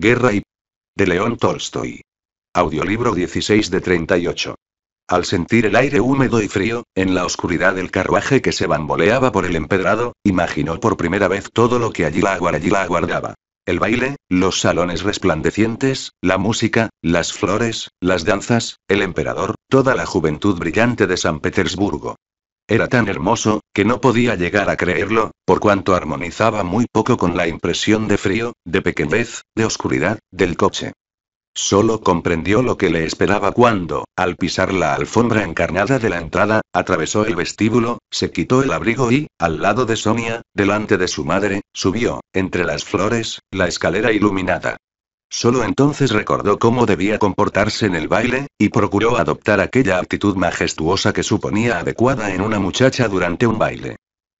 Guerra y... de León Tolstoy. Audiolibro 16 de 38. Al sentir el aire húmedo y frío, en la oscuridad del carruaje que se bamboleaba por el empedrado, imaginó por primera vez todo lo que allí la, allí aguardaba. El baile, los salones resplandecientes, la música, las flores, las danzas, el emperador, toda la juventud brillante de San Petersburgo. Era tan hermoso, que no podía llegar a creerlo, por cuanto armonizaba muy poco con la impresión de frío, de pequeñez, de oscuridad, del coche. Solo comprendió lo que le esperaba cuando, al pisar la alfombra encarnada de la entrada, atravesó el vestíbulo, se quitó el abrigo y, al lado de Sonia, delante de su madre, subió, entre las flores, la escalera iluminada. Solo entonces recordó cómo debía comportarse en el baile, y procuró adoptar aquella actitud majestuosa que suponía adecuada en una muchacha durante un baile.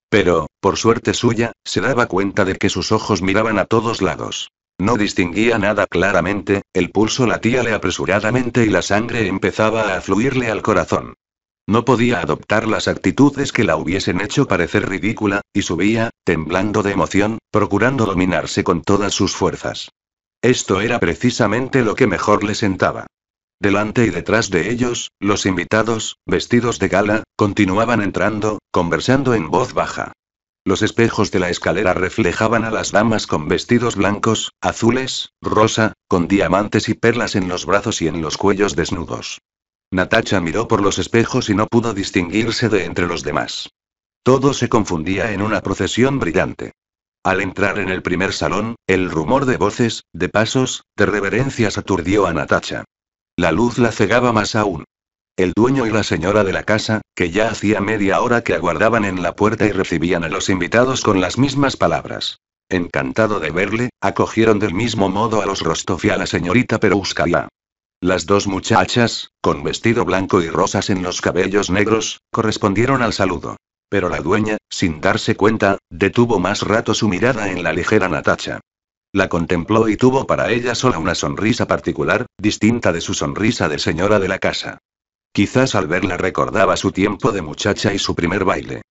Pero, por suerte suya, se daba cuenta de que sus ojos miraban a todos lados. No distinguía nada claramente, el pulso latíale apresuradamente y la sangre empezaba a fluirle al corazón. No podía adoptar las actitudes que la hubiesen hecho parecer ridícula, y subía, temblando de emoción, procurando dominarse con todas sus fuerzas. Esto era precisamente lo que mejor le sentaba. Delante y detrás de ellos, los invitados, vestidos de gala, continuaban entrando, conversando en voz baja. Los espejos de la escalera reflejaban a las damas con vestidos blancos, azules, rosa, con diamantes y perlas en los brazos y en los cuellos desnudos. Natacha miró por los espejos y no pudo distinguirse de entre los demás. Todo se confundía en una procesión brillante. Al entrar en el primer salón, el rumor de voces, de pasos, de reverencias aturdió a Natacha. La luz la cegaba más aún. El dueño y la señora de la casa, que ya hacía media hora que aguardaban en la puerta y recibían a los invitados con las mismas palabras. Encantado de verle, acogieron del mismo modo a los Rostov y a la señorita Perouskaya. Las dos muchachas, con vestido blanco y rosas en los cabellos negros, correspondieron al saludo. Pero la dueña, sin darse cuenta, detuvo más rato su mirada en la ligera Natacha. La contempló y tuvo para ella sola una sonrisa particular, distinta de su sonrisa de señora de la casa. Quizás al verla recordaba su tiempo de muchacha y su primer baile.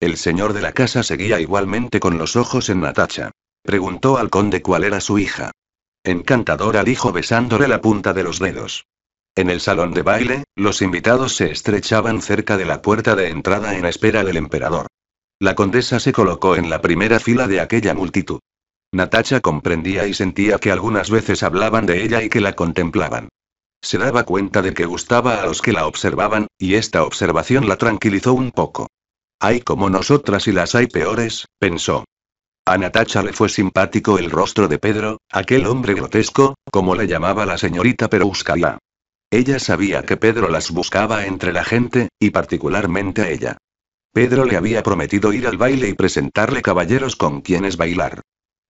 El señor de la casa seguía igualmente con los ojos en Natacha. Preguntó al conde cuál era su hija. Encantadora dijo besándole la punta de los dedos. En el salón de baile, los invitados se estrechaban cerca de la puerta de entrada en espera del emperador. La condesa se colocó en la primera fila de aquella multitud. Natacha comprendía y sentía que algunas veces hablaban de ella y que la contemplaban. Se daba cuenta de que gustaba a los que la observaban, y esta observación la tranquilizó un poco. Hay como nosotras y las hay peores, pensó. A Natacha le fue simpático el rostro de Pedro, aquel hombre grotesco, como le llamaba la señorita Peruscalá. Ella sabía que Pedro las buscaba entre la gente, y particularmente a ella. Pedro le había prometido ir al baile y presentarle caballeros con quienes bailar.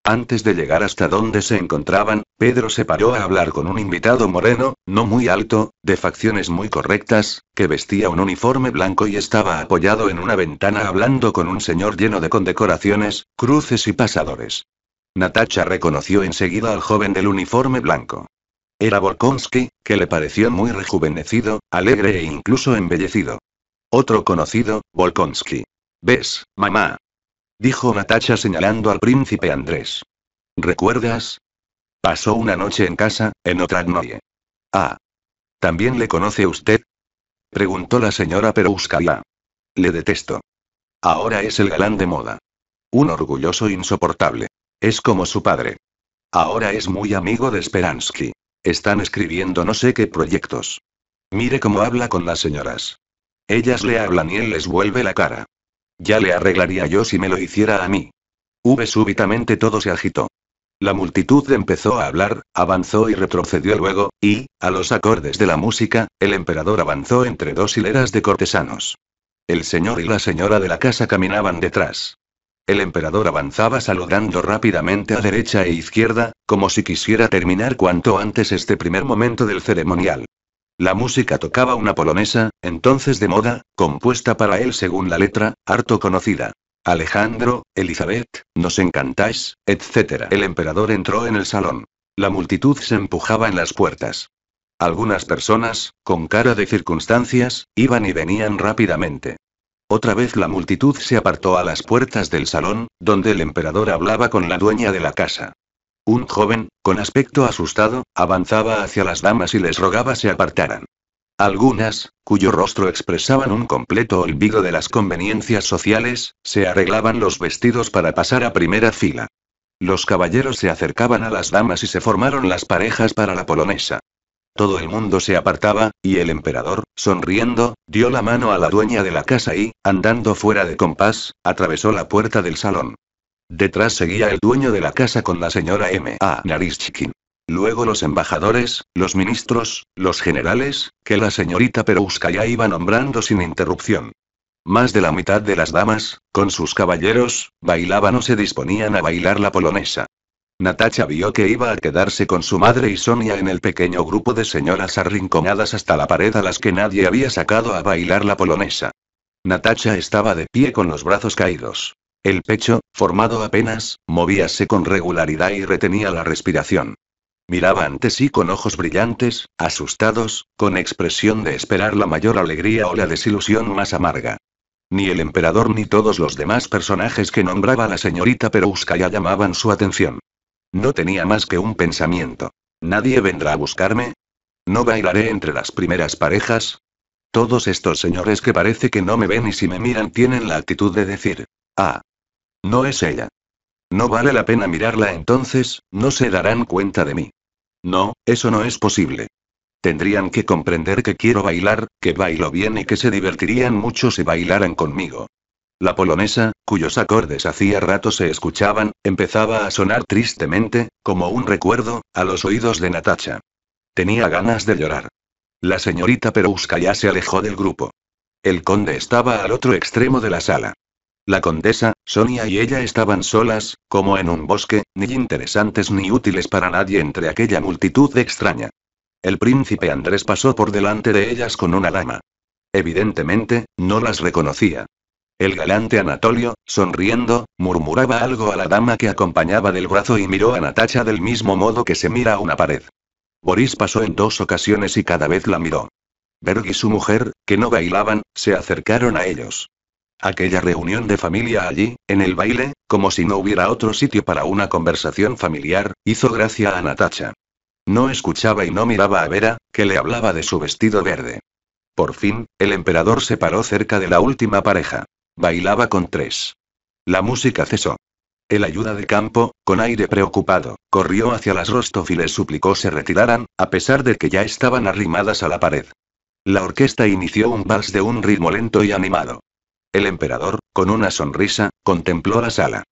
Antes de llegar hasta donde se encontraban, Pedro se paró a hablar con un invitado moreno, no muy alto, de facciones muy correctas, que vestía un uniforme blanco y estaba apoyado en una ventana hablando con un señor lleno de condecoraciones, cruces y pasadores. Natacha reconoció enseguida al joven del uniforme blanco. Era Borkonsky, que le pareció muy rejuvenecido, alegre e incluso embellecido. Otro conocido, Volkonsky. ¿Ves, mamá? Dijo Natacha señalando al príncipe Andrés. ¿Recuerdas? Pasó una noche en casa, en otra noche. Ah. ¿También le conoce usted? Preguntó la señora Perouskaya. Le detesto. Ahora es el galán de moda. Un orgulloso insoportable. Es como su padre. Ahora es muy amigo de Speransky. Están escribiendo no sé qué proyectos. Mire cómo habla con las señoras. Ellas le hablan y él les vuelve la cara. Ya le arreglaría yo si me lo hiciera a mí. V súbitamente todo se agitó. La multitud empezó a hablar, avanzó y retrocedió luego, y, a los acordes de la música, el emperador avanzó entre dos hileras de cortesanos. El señor y la señora de la casa caminaban detrás. El emperador avanzaba saludando rápidamente a derecha e izquierda, como si quisiera terminar cuanto antes este primer momento del ceremonial. La música tocaba una polonesa, entonces de moda, compuesta para él según la letra, harto conocida. Alejandro, Elizabeth, nos encantáis, etc. El emperador entró en el salón. La multitud se empujaba en las puertas. Algunas personas, con cara de circunstancias, iban y venían rápidamente. Otra vez la multitud se apartó a las puertas del salón, donde el emperador hablaba con la dueña de la casa. Un joven, con aspecto asustado, avanzaba hacia las damas y les rogaba se apartaran. Algunas, cuyo rostro expresaban un completo olvido de las conveniencias sociales, se arreglaban los vestidos para pasar a primera fila. Los caballeros se acercaban a las damas y se formaron las parejas para la polonesa. Todo el mundo se apartaba, y el emperador, sonriendo, dio la mano a la dueña de la casa y, andando fuera de compás, atravesó la puerta del salón. Detrás seguía el dueño de la casa con la señora M. A. Luego los embajadores, los ministros, los generales, que la señorita ya iba nombrando sin interrupción. Más de la mitad de las damas, con sus caballeros, bailaban o se disponían a bailar la polonesa. Natacha vio que iba a quedarse con su madre y Sonia en el pequeño grupo de señoras arrinconadas hasta la pared a las que nadie había sacado a bailar la polonesa. Natacha estaba de pie con los brazos caídos. El pecho, formado apenas, movíase con regularidad y retenía la respiración. Miraba ante sí con ojos brillantes, asustados, con expresión de esperar la mayor alegría o la desilusión más amarga. Ni el emperador ni todos los demás personajes que nombraba la señorita ya llamaban su atención. No tenía más que un pensamiento. ¿Nadie vendrá a buscarme? ¿No bailaré entre las primeras parejas? Todos estos señores que parece que no me ven y si me miran tienen la actitud de decir, ah, no es ella. No vale la pena mirarla entonces, no se darán cuenta de mí. No, eso no es posible. Tendrían que comprender que quiero bailar, que bailo bien y que se divertirían mucho si bailaran conmigo. La polonesa, cuyos acordes hacía rato se escuchaban, empezaba a sonar tristemente, como un recuerdo, a los oídos de Natacha. Tenía ganas de llorar. La señorita Perouska ya se alejó del grupo. El conde estaba al otro extremo de la sala. La condesa, Sonia y ella estaban solas, como en un bosque, ni interesantes ni útiles para nadie entre aquella multitud extraña. El príncipe Andrés pasó por delante de ellas con una dama. Evidentemente, no las reconocía. El galante Anatolio, sonriendo, murmuraba algo a la dama que acompañaba del brazo y miró a Natacha del mismo modo que se mira a una pared. Boris pasó en dos ocasiones y cada vez la miró. Berg y su mujer, que no bailaban, se acercaron a ellos aquella reunión de familia allí, en el baile, como si no hubiera otro sitio para una conversación familiar, hizo gracia a Natacha. No escuchaba y no miraba a Vera, que le hablaba de su vestido verde. Por fin, el emperador se paró cerca de la última pareja. Bailaba con tres. La música cesó. El ayuda de campo, con aire preocupado, corrió hacia las Rostov y les suplicó se retiraran, a pesar de que ya estaban arrimadas a la pared. La orquesta inició un vals de un ritmo lento y animado. El emperador, con una sonrisa, contempló la sala.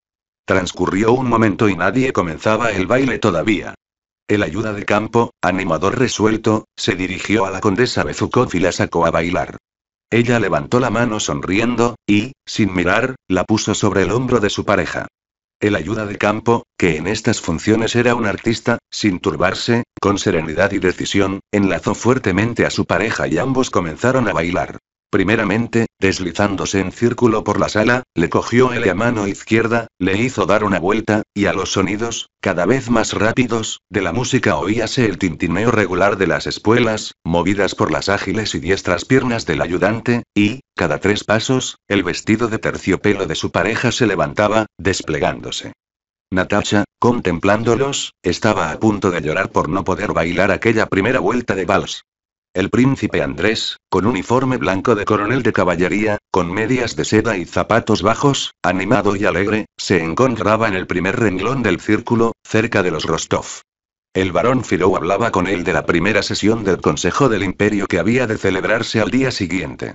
Transcurrió un momento y nadie comenzaba el baile todavía. El ayuda de campo, animador resuelto, se dirigió a la condesa Bezukov y la sacó a bailar. Ella levantó la mano sonriendo, y, sin mirar, la puso sobre el hombro de su pareja. El ayuda de campo, que en estas funciones era un artista, sin turbarse, con serenidad y decisión, enlazó fuertemente a su pareja y ambos comenzaron a bailar. Primeramente, deslizándose en círculo por la sala, le cogió el a mano izquierda, le hizo dar una vuelta, y a los sonidos, cada vez más rápidos, de la música oíase el tintineo regular de las espuelas, movidas por las ágiles y diestras piernas del ayudante, y, cada tres pasos, el vestido de terciopelo de su pareja se levantaba, desplegándose. Natasha, contemplándolos, estaba a punto de llorar por no poder bailar aquella primera vuelta de vals. El príncipe Andrés, con uniforme blanco de coronel de caballería, con medias de seda y zapatos bajos, animado y alegre, se encontraba en el primer renglón del círculo, cerca de los Rostov. El barón Firou hablaba con él de la primera sesión del Consejo del Imperio que había de celebrarse al día siguiente.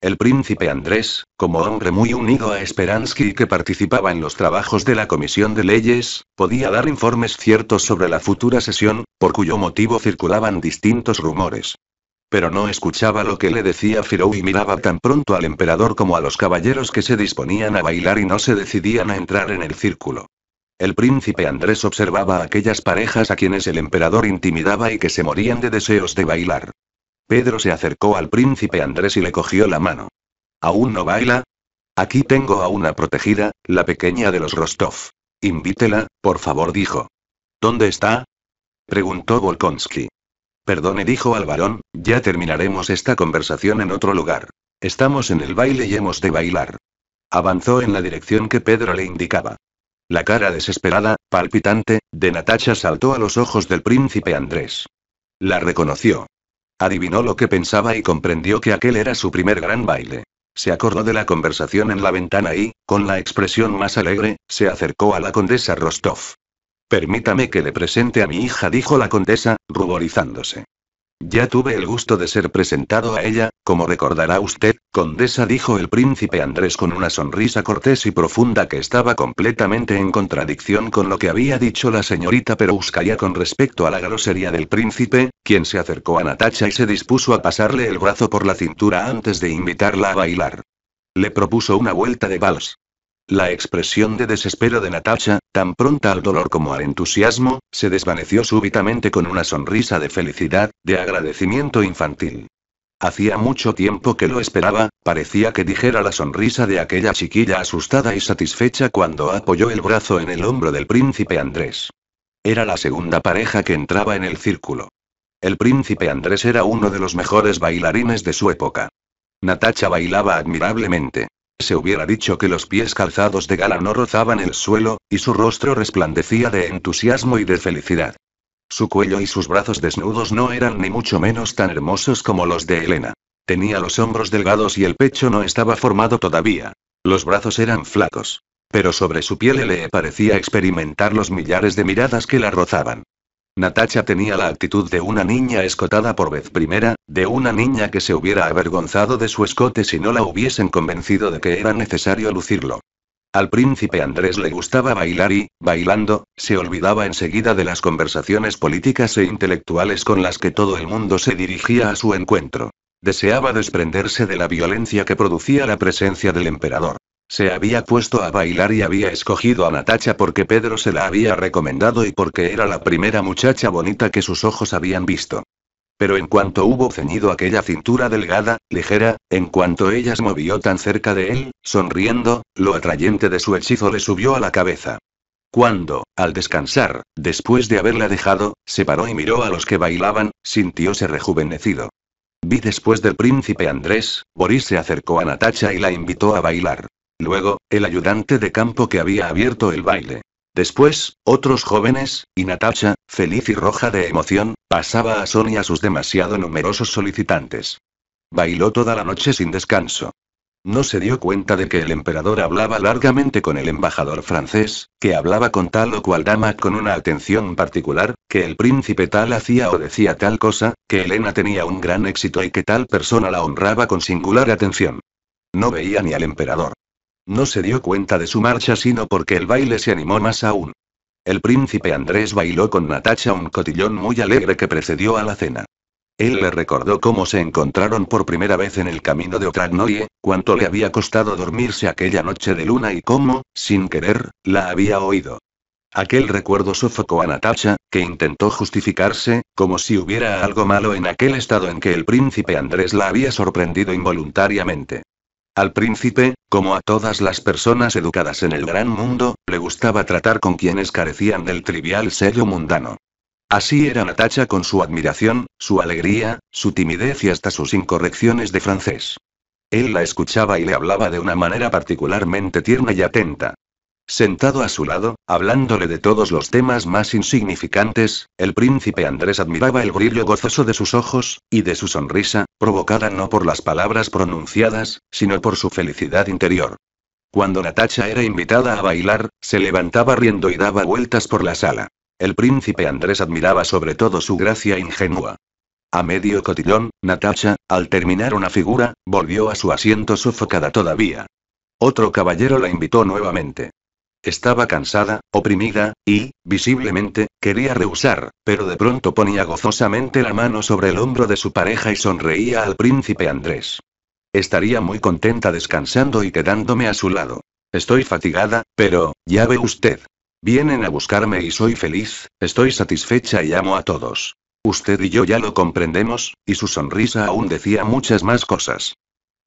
El príncipe Andrés, como hombre muy unido a Esperansky y que participaba en los trabajos de la Comisión de Leyes, podía dar informes ciertos sobre la futura sesión, por cuyo motivo circulaban distintos rumores. Pero no escuchaba lo que le decía Firou y miraba tan pronto al emperador como a los caballeros que se disponían a bailar y no se decidían a entrar en el círculo. El príncipe Andrés observaba a aquellas parejas a quienes el emperador intimidaba y que se morían de deseos de bailar. Pedro se acercó al príncipe Andrés y le cogió la mano. ¿Aún no baila? Aquí tengo a una protegida, la pequeña de los Rostov. Invítela, por favor, dijo. ¿Dónde está? preguntó Volkonsky. Perdone, dijo al varón, ya terminaremos esta conversación en otro lugar. Estamos en el baile y hemos de bailar. Avanzó en la dirección que Pedro le indicaba. La cara desesperada, palpitante, de Natacha saltó a los ojos del príncipe Andrés. La reconoció. Adivinó lo que pensaba y comprendió que aquel era su primer gran baile. Se acordó de la conversación en la ventana y, con la expresión más alegre, se acercó a la condesa Rostov. Permítame que le presente a mi hija, dijo la condesa, ruborizándose. Ya tuve el gusto de ser presentado a ella, como recordará usted, condesa, dijo el príncipe Andrés con una sonrisa cortés y profunda que estaba completamente en contradicción con lo que había dicho la señorita Perouskaya con respecto a la grosería del príncipe, quien se acercó a Natacha y se dispuso a pasarle el brazo por la cintura antes de invitarla a bailar. Le propuso una vuelta de vals. La expresión de desespero de Natacha, tan pronta al dolor como al entusiasmo, se desvaneció súbitamente con una sonrisa de felicidad, de agradecimiento infantil. Hacía mucho tiempo que lo esperaba, parecía que dijera la sonrisa de aquella chiquilla asustada y satisfecha cuando apoyó el brazo en el hombro del príncipe Andrés. Era la segunda pareja que entraba en el círculo. El príncipe Andrés era uno de los mejores bailarines de su época. Natacha bailaba admirablemente. Se hubiera dicho que los pies calzados de Gala no rozaban el suelo, y su rostro resplandecía de entusiasmo y de felicidad. Su cuello y sus brazos desnudos no eran ni mucho menos tan hermosos como los de Elena. Tenía los hombros delgados y el pecho no estaba formado todavía. Los brazos eran flacos. Pero sobre su piel le parecía experimentar los millares de miradas que la rozaban. Natacha tenía la actitud de una niña escotada por vez primera, de una niña que se hubiera avergonzado de su escote si no la hubiesen convencido de que era necesario lucirlo. Al príncipe Andrés le gustaba bailar y, bailando, se olvidaba enseguida de las conversaciones políticas e intelectuales con las que todo el mundo se dirigía a su encuentro. Deseaba desprenderse de la violencia que producía la presencia del emperador. Se había puesto a bailar y había escogido a Natacha porque Pedro se la había recomendado y porque era la primera muchacha bonita que sus ojos habían visto. Pero en cuanto hubo ceñido aquella cintura delgada, ligera, en cuanto ella se movió tan cerca de él, sonriendo, lo atrayente de su hechizo le subió a la cabeza. Cuando, al descansar, después de haberla dejado, se paró y miró a los que bailaban, sintióse rejuvenecido. Vi después del príncipe Andrés, Boris se acercó a Natacha y la invitó a bailar. Luego, el ayudante de campo que había abierto el baile. Después, otros jóvenes, y Natacha, feliz y roja de emoción, pasaba a Sonia sus demasiado numerosos solicitantes. Bailó toda la noche sin descanso. No se dio cuenta de que el emperador hablaba largamente con el embajador francés, que hablaba con tal o cual dama con una atención particular, que el príncipe tal hacía o decía tal cosa, que Elena tenía un gran éxito y que tal persona la honraba con singular atención. No veía ni al emperador. No se dio cuenta de su marcha sino porque el baile se animó más aún. El príncipe Andrés bailó con Natacha un cotillón muy alegre que precedió a la cena. Él le recordó cómo se encontraron por primera vez en el camino de Otragnoye, cuánto le había costado dormirse aquella noche de luna y cómo, sin querer, la había oído. Aquel recuerdo sofocó a Natacha, que intentó justificarse, como si hubiera algo malo en aquel estado en que el príncipe Andrés la había sorprendido involuntariamente. Al príncipe, como a todas las personas educadas en el gran mundo, le gustaba tratar con quienes carecían del trivial sello mundano. Así era Natacha con su admiración, su alegría, su timidez y hasta sus incorrecciones de francés. Él la escuchaba y le hablaba de una manera particularmente tierna y atenta. Sentado a su lado, hablándole de todos los temas más insignificantes, el príncipe Andrés admiraba el brillo gozoso de sus ojos, y de su sonrisa, provocada no por las palabras pronunciadas, sino por su felicidad interior. Cuando Natacha era invitada a bailar, se levantaba riendo y daba vueltas por la sala. El príncipe Andrés admiraba sobre todo su gracia ingenua. A medio cotillón, Natacha, al terminar una figura, volvió a su asiento sofocada todavía. Otro caballero la invitó nuevamente. Estaba cansada, oprimida, y, visiblemente, quería rehusar, pero de pronto ponía gozosamente la mano sobre el hombro de su pareja y sonreía al príncipe Andrés. Estaría muy contenta descansando y quedándome a su lado. Estoy fatigada, pero, ya ve usted. Vienen a buscarme y soy feliz, estoy satisfecha y amo a todos. Usted y yo ya lo comprendemos, y su sonrisa aún decía muchas más cosas.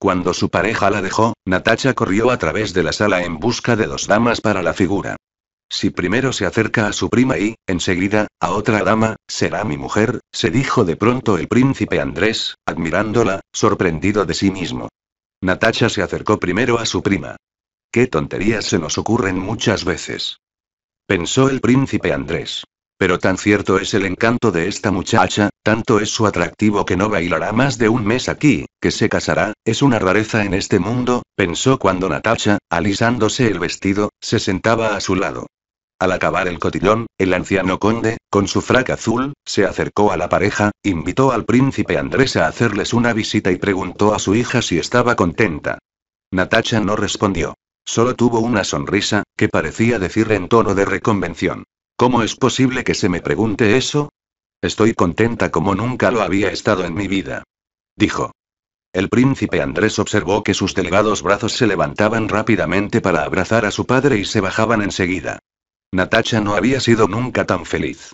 Cuando su pareja la dejó, Natacha corrió a través de la sala en busca de dos damas para la figura. Si primero se acerca a su prima y, enseguida, a otra dama, será mi mujer, se dijo de pronto el príncipe Andrés, admirándola, sorprendido de sí mismo. Natacha se acercó primero a su prima. Qué tonterías se nos ocurren muchas veces. Pensó el príncipe Andrés. Pero tan cierto es el encanto de esta muchacha, tanto es su atractivo que no bailará más de un mes aquí, que se casará, es una rareza en este mundo, pensó cuando Natacha, alisándose el vestido, se sentaba a su lado. Al acabar el cotillón, el anciano conde, con su frac azul, se acercó a la pareja, invitó al príncipe Andrés a hacerles una visita y preguntó a su hija si estaba contenta. Natacha no respondió. Solo tuvo una sonrisa, que parecía decir en tono de reconvención. ¿Cómo es posible que se me pregunte eso? Estoy contenta como nunca lo había estado en mi vida. Dijo. El príncipe Andrés observó que sus delgados brazos se levantaban rápidamente para abrazar a su padre y se bajaban enseguida. Natacha no había sido nunca tan feliz.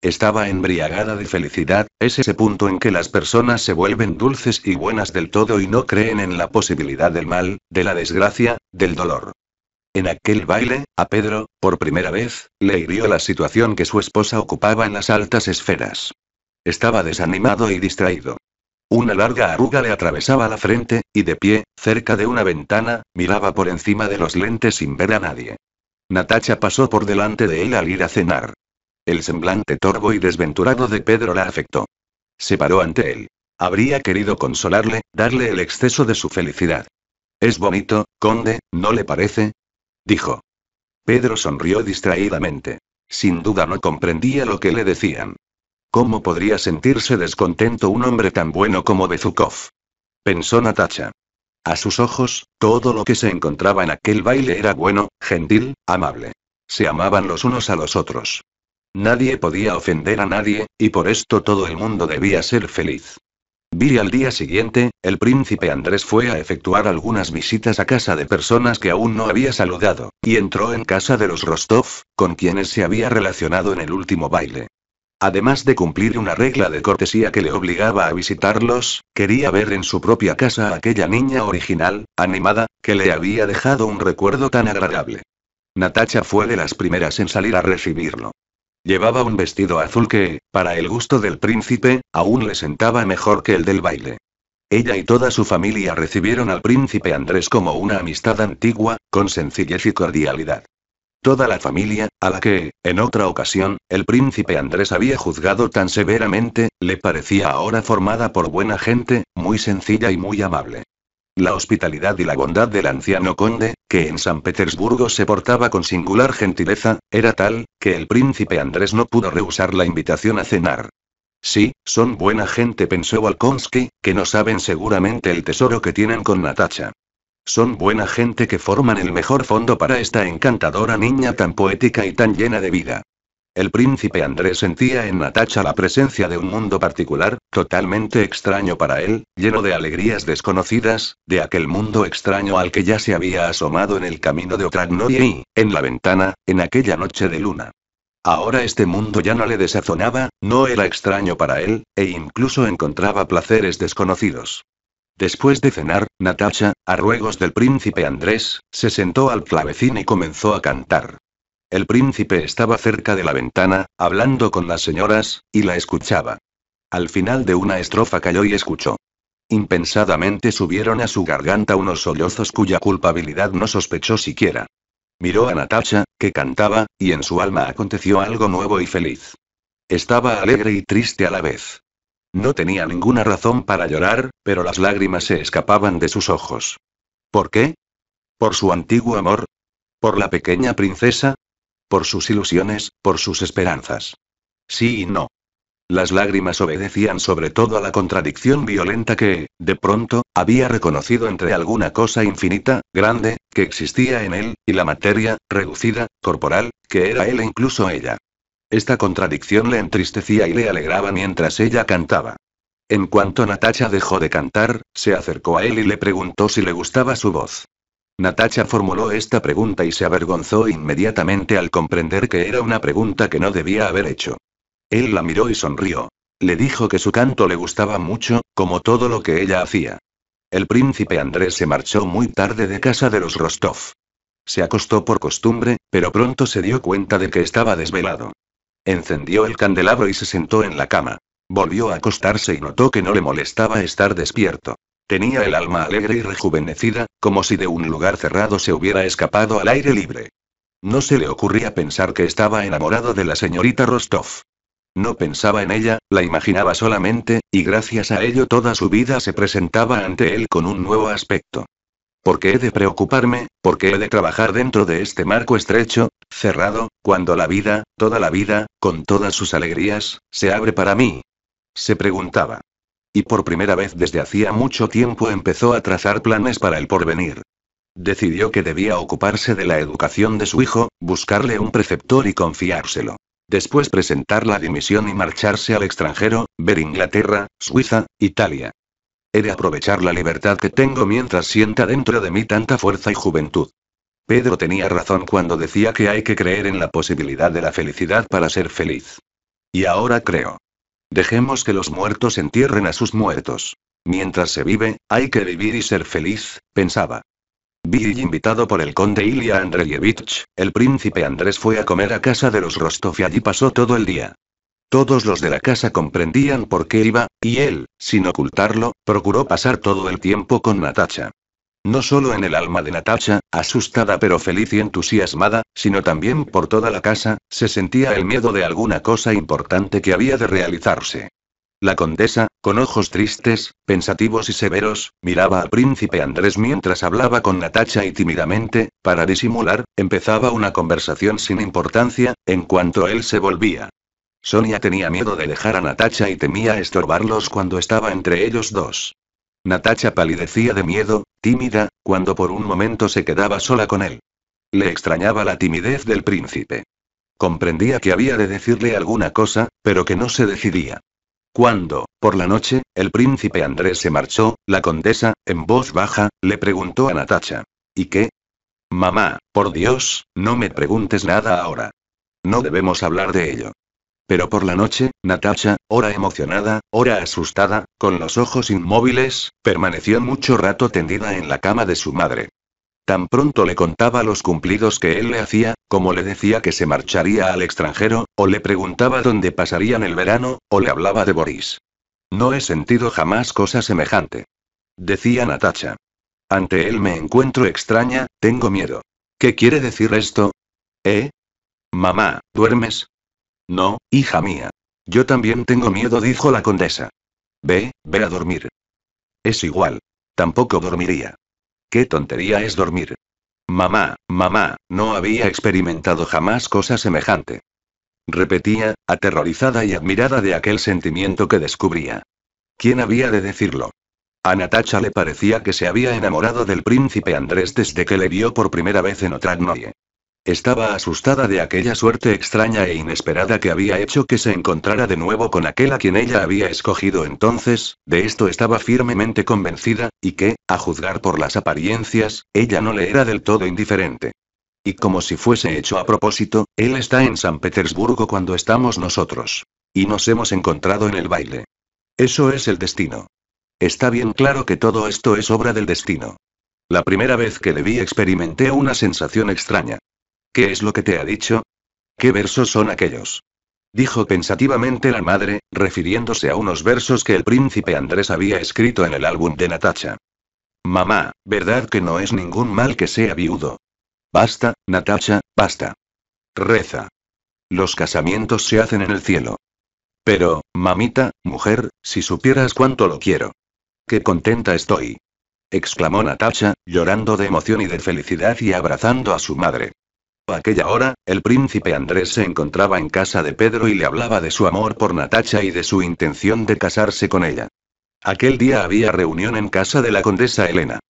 Estaba embriagada de felicidad, es ese punto en que las personas se vuelven dulces y buenas del todo y no creen en la posibilidad del mal, de la desgracia, del dolor. En aquel baile, a Pedro, por primera vez, le hirió la situación que su esposa ocupaba en las altas esferas. Estaba desanimado y distraído. Una larga arruga le atravesaba la frente, y de pie, cerca de una ventana, miraba por encima de los lentes sin ver a nadie. Natacha pasó por delante de él al ir a cenar. El semblante torvo y desventurado de Pedro la afectó. Se paró ante él. Habría querido consolarle, darle el exceso de su felicidad. Es bonito, conde, ¿no le parece? dijo. Pedro sonrió distraídamente. Sin duda no comprendía lo que le decían. ¿Cómo podría sentirse descontento un hombre tan bueno como Bezukov? Pensó Natacha. A sus ojos, todo lo que se encontraba en aquel baile era bueno, gentil, amable. Se amaban los unos a los otros. Nadie podía ofender a nadie, y por esto todo el mundo debía ser feliz. Vi al día siguiente, el príncipe Andrés fue a efectuar algunas visitas a casa de personas que aún no había saludado, y entró en casa de los Rostov, con quienes se había relacionado en el último baile. Además de cumplir una regla de cortesía que le obligaba a visitarlos, quería ver en su propia casa a aquella niña original, animada, que le había dejado un recuerdo tan agradable. Natacha fue de las primeras en salir a recibirlo. Llevaba un vestido azul que, para el gusto del príncipe, aún le sentaba mejor que el del baile. Ella y toda su familia recibieron al príncipe Andrés como una amistad antigua, con sencillez y cordialidad. Toda la familia, a la que, en otra ocasión, el príncipe Andrés había juzgado tan severamente, le parecía ahora formada por buena gente, muy sencilla y muy amable la hospitalidad y la bondad del anciano conde, que en San Petersburgo se portaba con singular gentileza, era tal, que el príncipe Andrés no pudo rehusar la invitación a cenar. Sí, son buena gente, pensó Volkonsky, que no saben seguramente el tesoro que tienen con Natacha. Son buena gente que forman el mejor fondo para esta encantadora niña tan poética y tan llena de vida. El príncipe Andrés sentía en Natacha la presencia de un mundo particular, totalmente extraño para él, lleno de alegrías desconocidas, de aquel mundo extraño al que ya se había asomado en el camino de Otradnoye y, en la ventana, en aquella noche de luna. Ahora este mundo ya no le desazonaba, no era extraño para él, e incluso encontraba placeres desconocidos. Después de cenar, Natacha, a ruegos del príncipe Andrés, se sentó al clavecín y comenzó a cantar. El príncipe estaba cerca de la ventana, hablando con las señoras, y la escuchaba. Al final de una estrofa cayó y escuchó. Impensadamente subieron a su garganta unos sollozos cuya culpabilidad no sospechó siquiera. Miró a Natasha, que cantaba, y en su alma aconteció algo nuevo y feliz. Estaba alegre y triste a la vez. No tenía ninguna razón para llorar, pero las lágrimas se escapaban de sus ojos. ¿Por qué? ¿Por su antiguo amor? ¿Por la pequeña princesa? por sus ilusiones, por sus esperanzas. Sí y no. Las lágrimas obedecían sobre todo a la contradicción violenta que, de pronto, había reconocido entre alguna cosa infinita, grande, que existía en él, y la materia, reducida, corporal, que era él e incluso ella. Esta contradicción le entristecía y le alegraba mientras ella cantaba. En cuanto Natacha dejó de cantar, se acercó a él y le preguntó si le gustaba su voz. Natacha formuló esta pregunta y se avergonzó inmediatamente al comprender que era una pregunta que no debía haber hecho. Él la miró y sonrió. Le dijo que su canto le gustaba mucho, como todo lo que ella hacía. El príncipe Andrés se marchó muy tarde de casa de los Rostov. Se acostó por costumbre, pero pronto se dio cuenta de que estaba desvelado. Encendió el candelabro y se sentó en la cama. Volvió a acostarse y notó que no le molestaba estar despierto. Tenía el alma alegre y rejuvenecida, como si de un lugar cerrado se hubiera escapado al aire libre. No se le ocurría pensar que estaba enamorado de la señorita Rostov. No pensaba en ella, la imaginaba solamente, y gracias a ello toda su vida se presentaba ante él con un nuevo aspecto. ¿Por qué he de preocuparme? ¿Por qué he de trabajar dentro de este marco estrecho, cerrado, cuando la vida, toda la vida, con todas sus alegrías, se abre para mí? Se preguntaba. Y por primera vez desde hacía mucho tiempo empezó a trazar planes para el porvenir. Decidió que debía ocuparse de la educación de su hijo, buscarle un preceptor y confiárselo. Después presentar la dimisión y marcharse al extranjero, ver Inglaterra, Suiza, Italia. He de aprovechar la libertad que tengo mientras sienta dentro de mí tanta fuerza y juventud. Pedro tenía razón cuando decía que hay que creer en la posibilidad de la felicidad para ser feliz. Y ahora creo. Dejemos que los muertos entierren a sus muertos. Mientras se vive, hay que vivir y ser feliz, pensaba. Bill invitado por el conde Ilya Andreyevich, el príncipe Andrés fue a comer a casa de los Rostov y allí pasó todo el día. Todos los de la casa comprendían por qué iba, y él, sin ocultarlo, procuró pasar todo el tiempo con Natacha. No solo en el alma de Natacha, asustada pero feliz y entusiasmada, sino también por toda la casa, se sentía el miedo de alguna cosa importante que había de realizarse. La condesa, con ojos tristes, pensativos y severos, miraba al príncipe Andrés mientras hablaba con Natacha y tímidamente, para disimular, empezaba una conversación sin importancia, en cuanto él se volvía. Sonia tenía miedo de dejar a Natacha y temía estorbarlos cuando estaba entre ellos dos. Natacha palidecía de miedo, tímida, cuando por un momento se quedaba sola con él. Le extrañaba la timidez del príncipe. Comprendía que había de decirle alguna cosa, pero que no se decidía. Cuando, por la noche, el príncipe Andrés se marchó, la condesa, en voz baja, le preguntó a Natacha. ¿Y qué? Mamá, por Dios, no me preguntes nada ahora. No debemos hablar de ello. Pero por la noche, Natacha, ora emocionada, ora asustada, con los ojos inmóviles, permaneció mucho rato tendida en la cama de su madre. Tan pronto le contaba los cumplidos que él le hacía, como le decía que se marcharía al extranjero, o le preguntaba dónde pasarían el verano, o le hablaba de Boris. No he sentido jamás cosa semejante. Decía Natacha. Ante él me encuentro extraña, tengo miedo. ¿Qué quiere decir esto? ¿Eh? Mamá, ¿duermes? No, hija mía. Yo también tengo miedo, dijo la condesa. Ve, ve a dormir. Es igual. Tampoco dormiría. Qué tontería es dormir. Mamá, mamá, no había experimentado jamás cosa semejante. Repetía, aterrorizada y admirada de aquel sentimiento que descubría. ¿Quién había de decirlo? A Natacha le parecía que se había enamorado del príncipe Andrés desde que le vio por primera vez en otra Otradnoye. Estaba asustada de aquella suerte extraña e inesperada que había hecho que se encontrara de nuevo con aquel a quien ella había escogido entonces, de esto estaba firmemente convencida, y que, a juzgar por las apariencias, ella no le era del todo indiferente. Y como si fuese hecho a propósito, él está en San Petersburgo cuando estamos nosotros. Y nos hemos encontrado en el baile. Eso es el destino. Está bien claro que todo esto es obra del destino. La primera vez que le vi experimenté una sensación extraña. ¿Qué es lo que te ha dicho? ¿Qué versos son aquellos? Dijo pensativamente la madre, refiriéndose a unos versos que el príncipe Andrés había escrito en el álbum de Natacha. Mamá, ¿verdad que no es ningún mal que sea viudo? Basta, Natacha, basta. Reza. Los casamientos se hacen en el cielo. Pero, mamita, mujer, si supieras cuánto lo quiero. Qué contenta estoy. exclamó Natacha, llorando de emoción y de felicidad y abrazando a su madre aquella hora, el príncipe Andrés se encontraba en casa de Pedro y le hablaba de su amor por Natacha y de su intención de casarse con ella. Aquel día había reunión en casa de la condesa Elena.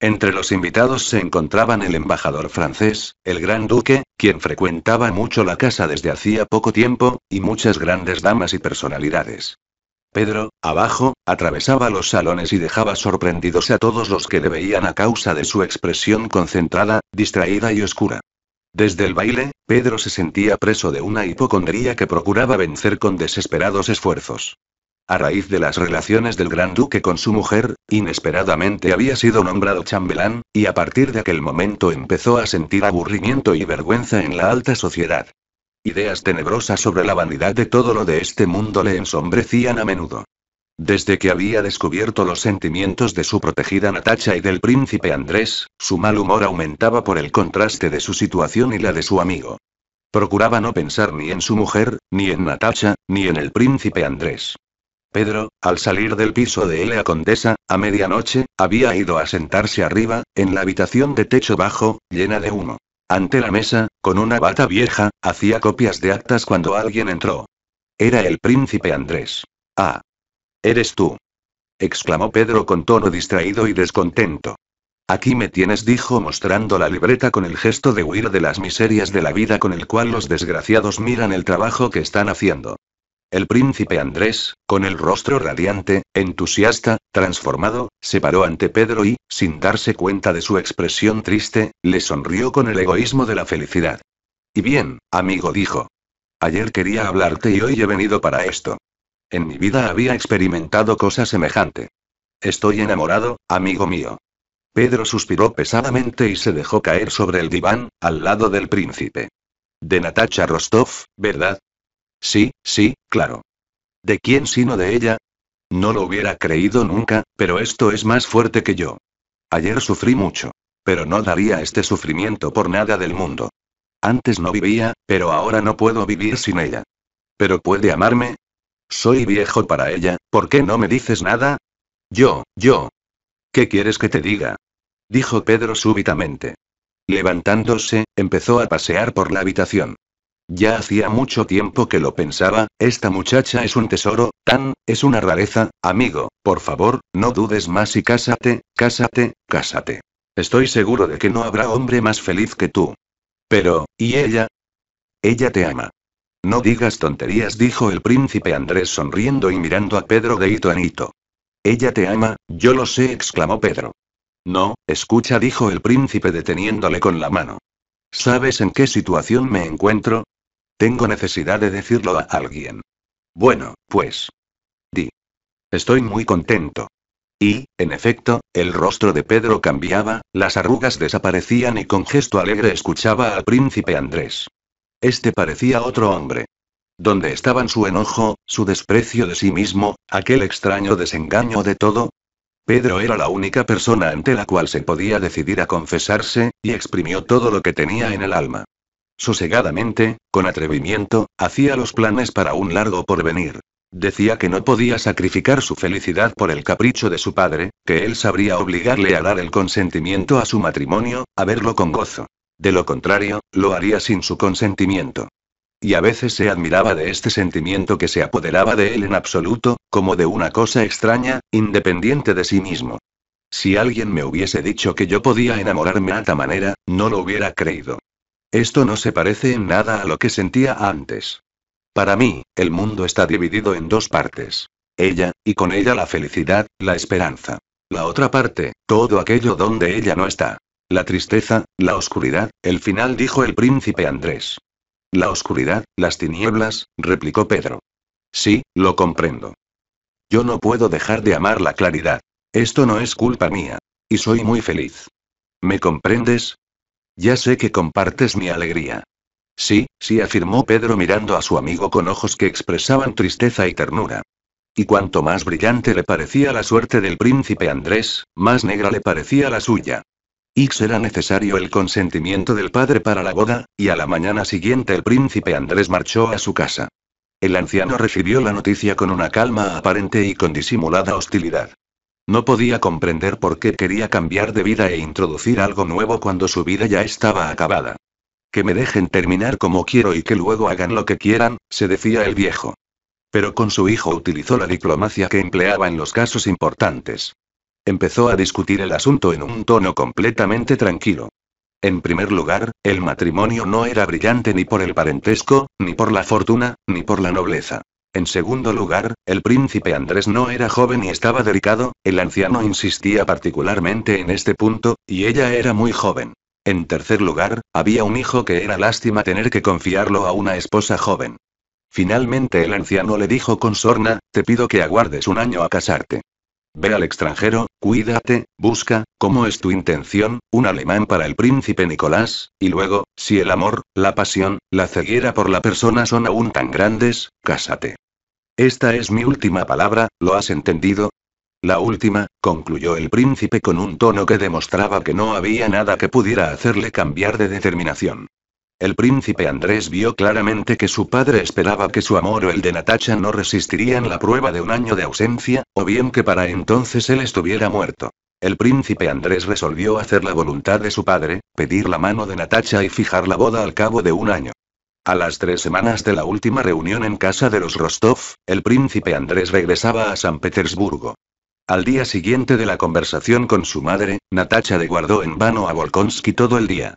Entre los invitados se encontraban el embajador francés, el gran duque, quien frecuentaba mucho la casa desde hacía poco tiempo, y muchas grandes damas y personalidades. Pedro, abajo, atravesaba los salones y dejaba sorprendidos a todos los que le veían a causa de su expresión concentrada, distraída y oscura. Desde el baile, Pedro se sentía preso de una hipocondría que procuraba vencer con desesperados esfuerzos. A raíz de las relaciones del gran duque con su mujer, inesperadamente había sido nombrado chambelán, y a partir de aquel momento empezó a sentir aburrimiento y vergüenza en la alta sociedad. Ideas tenebrosas sobre la vanidad de todo lo de este mundo le ensombrecían a menudo. Desde que había descubierto los sentimientos de su protegida Natacha y del príncipe Andrés, su mal humor aumentaba por el contraste de su situación y la de su amigo. Procuraba no pensar ni en su mujer, ni en Natacha, ni en el príncipe Andrés. Pedro, al salir del piso de Elea Condesa, a medianoche, había ido a sentarse arriba, en la habitación de techo bajo, llena de humo. Ante la mesa, con una bata vieja, hacía copias de actas cuando alguien entró. Era el príncipe Andrés. Ah, Eres tú. exclamó Pedro con tono distraído y descontento. Aquí me tienes, dijo mostrando la libreta con el gesto de huir de las miserias de la vida con el cual los desgraciados miran el trabajo que están haciendo. El príncipe Andrés, con el rostro radiante, entusiasta, transformado, se paró ante Pedro y, sin darse cuenta de su expresión triste, le sonrió con el egoísmo de la felicidad. Y bien, amigo dijo. Ayer quería hablarte y hoy he venido para esto. En mi vida había experimentado cosa semejante. Estoy enamorado, amigo mío. Pedro suspiró pesadamente y se dejó caer sobre el diván, al lado del príncipe. De Natacha Rostov, ¿verdad? Sí, sí, claro. ¿De quién sino de ella? No lo hubiera creído nunca, pero esto es más fuerte que yo. Ayer sufrí mucho. Pero no daría este sufrimiento por nada del mundo. Antes no vivía, pero ahora no puedo vivir sin ella. Pero puede amarme, soy viejo para ella, ¿por qué no me dices nada? Yo, yo. ¿Qué quieres que te diga? dijo Pedro súbitamente. Levantándose, empezó a pasear por la habitación. Ya hacía mucho tiempo que lo pensaba, esta muchacha es un tesoro, tan, es una rareza, amigo, por favor, no dudes más y cásate, cásate, cásate. Estoy seguro de que no habrá hombre más feliz que tú. Pero, ¿y ella? Ella te ama. No digas tonterías, dijo el príncipe Andrés sonriendo y mirando a Pedro de hito en hito. Ella te ama, yo lo sé, exclamó Pedro. No, escucha, dijo el príncipe deteniéndole con la mano. ¿Sabes en qué situación me encuentro? Tengo necesidad de decirlo a alguien. Bueno, pues. Di. Estoy muy contento. Y, en efecto, el rostro de Pedro cambiaba, las arrugas desaparecían y con gesto alegre escuchaba al príncipe Andrés. Este parecía otro hombre. ¿Dónde estaban su enojo, su desprecio de sí mismo, aquel extraño desengaño de todo? Pedro era la única persona ante la cual se podía decidir a confesarse, y exprimió todo lo que tenía en el alma. Sosegadamente, con atrevimiento, hacía los planes para un largo porvenir. Decía que no podía sacrificar su felicidad por el capricho de su padre, que él sabría obligarle a dar el consentimiento a su matrimonio, a verlo con gozo. De lo contrario, lo haría sin su consentimiento. Y a veces se admiraba de este sentimiento que se apoderaba de él en absoluto, como de una cosa extraña, independiente de sí mismo. Si alguien me hubiese dicho que yo podía enamorarme a tal manera, no lo hubiera creído. Esto no se parece en nada a lo que sentía antes. Para mí, el mundo está dividido en dos partes. Ella, y con ella la felicidad, la esperanza. La otra parte, todo aquello donde ella no está. La tristeza, la oscuridad, el final dijo el príncipe Andrés. La oscuridad, las tinieblas, replicó Pedro. Sí, lo comprendo. Yo no puedo dejar de amar la claridad. Esto no es culpa mía. Y soy muy feliz. ¿Me comprendes? Ya sé que compartes mi alegría. Sí, sí, afirmó Pedro mirando a su amigo con ojos que expresaban tristeza y ternura. Y cuanto más brillante le parecía la suerte del príncipe Andrés, más negra le parecía la suya. X era necesario el consentimiento del padre para la boda, y a la mañana siguiente el príncipe Andrés marchó a su casa. El anciano recibió la noticia con una calma aparente y con disimulada hostilidad. No podía comprender por qué quería cambiar de vida e introducir algo nuevo cuando su vida ya estaba acabada. Que me dejen terminar como quiero y que luego hagan lo que quieran, se decía el viejo. Pero con su hijo utilizó la diplomacia que empleaba en los casos importantes. Empezó a discutir el asunto en un tono completamente tranquilo. En primer lugar, el matrimonio no era brillante ni por el parentesco, ni por la fortuna, ni por la nobleza. En segundo lugar, el príncipe Andrés no era joven y estaba delicado, el anciano insistía particularmente en este punto, y ella era muy joven. En tercer lugar, había un hijo que era lástima tener que confiarlo a una esposa joven. Finalmente el anciano le dijo con sorna, te pido que aguardes un año a casarte. Ve al extranjero, cuídate, busca, cómo es tu intención, un alemán para el príncipe Nicolás, y luego, si el amor, la pasión, la ceguera por la persona son aún tan grandes, cásate. Esta es mi última palabra, ¿lo has entendido? La última, concluyó el príncipe con un tono que demostraba que no había nada que pudiera hacerle cambiar de determinación. El príncipe Andrés vio claramente que su padre esperaba que su amor o el de Natacha no resistirían la prueba de un año de ausencia, o bien que para entonces él estuviera muerto. El príncipe Andrés resolvió hacer la voluntad de su padre, pedir la mano de Natacha y fijar la boda al cabo de un año. A las tres semanas de la última reunión en casa de los Rostov, el príncipe Andrés regresaba a San Petersburgo. Al día siguiente de la conversación con su madre, Natacha de guardó en vano a Volkonsky todo el día.